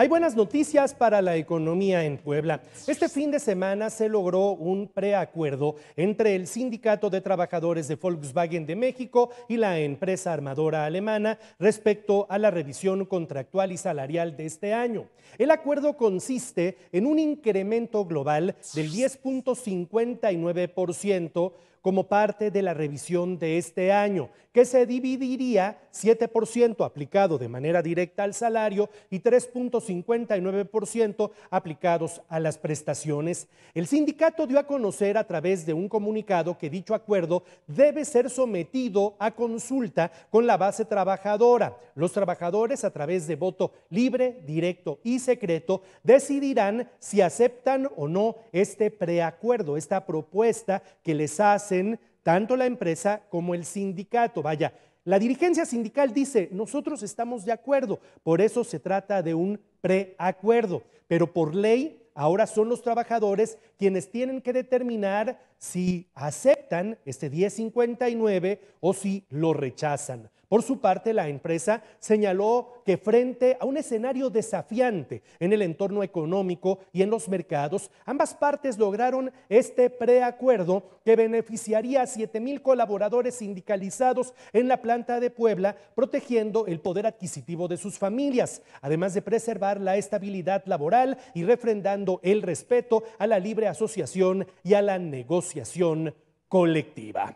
Hay buenas noticias para la economía en Puebla. Este fin de semana se logró un preacuerdo entre el Sindicato de Trabajadores de Volkswagen de México y la empresa armadora alemana respecto a la revisión contractual y salarial de este año. El acuerdo consiste en un incremento global del 10.59% como parte de la revisión de este año, que se dividiría 7% aplicado de manera directa al salario y 3.59% aplicados a las prestaciones. El sindicato dio a conocer a través de un comunicado que dicho acuerdo debe ser sometido a consulta con la base trabajadora. Los trabajadores a través de voto libre, directo y secreto decidirán si aceptan o no este preacuerdo, esta propuesta que les hacen tanto la empresa como el sindicato. Vaya, la dirigencia sindical dice, nosotros estamos de acuerdo, por eso se trata de un preacuerdo, pero por ley ahora son los trabajadores quienes tienen que determinar si aceptan este 1059 o si lo rechazan. Por su parte, la empresa señaló que frente a un escenario desafiante en el entorno económico y en los mercados, ambas partes lograron este preacuerdo que beneficiaría a 7000 colaboradores sindicalizados en la planta de Puebla, protegiendo el poder adquisitivo de sus familias, además de preservar la estabilidad laboral y refrendando el respeto a la libre asociación y a la negociación colectiva.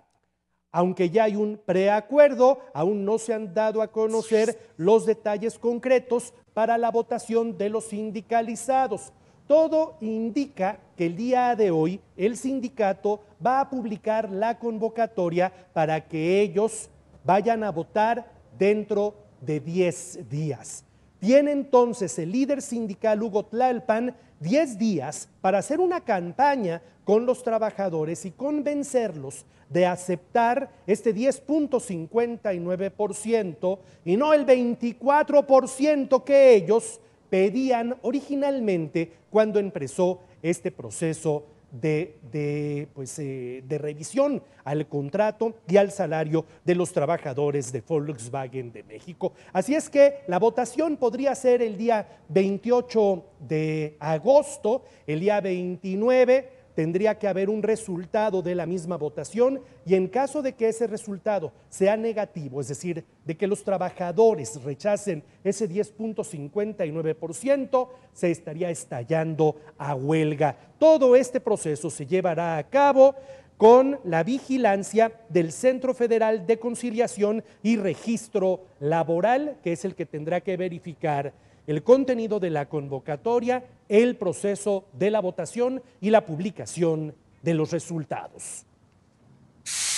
Aunque ya hay un preacuerdo, aún no se han dado a conocer los detalles concretos para la votación de los sindicalizados. Todo indica que el día de hoy el sindicato va a publicar la convocatoria para que ellos vayan a votar dentro de 10 días. Tiene entonces el líder sindical Hugo Tlalpan 10 días para hacer una campaña con los trabajadores y convencerlos de aceptar este 10.59% y no el 24% que ellos pedían originalmente cuando empezó este proceso de, pues, eh, de revisión al contrato y al salario de los trabajadores de Volkswagen de México. Así es que la votación podría ser el día 28 de agosto, el día 29 tendría que haber un resultado de la misma votación y en caso de que ese resultado sea negativo, es decir, de que los trabajadores rechacen ese 10.59%, se estaría estallando a huelga. Todo este proceso se llevará a cabo con la vigilancia del Centro Federal de Conciliación y Registro Laboral, que es el que tendrá que verificar el contenido de la convocatoria, el proceso de la votación y la publicación de los resultados.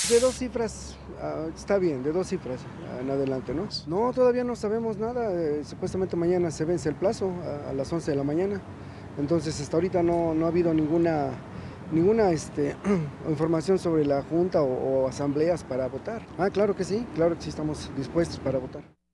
De dos cifras, ah, está bien, de dos cifras en adelante, ¿no? No, todavía no sabemos nada. Eh, supuestamente mañana se vence el plazo a, las 11 de la mañana. Entonces, hasta ahorita no, no ha habido ninguna, ninguna este, información sobre la Junta o, o asambleas para votar. Ah, claro que sí, claro que sí estamos dispuestos para votar.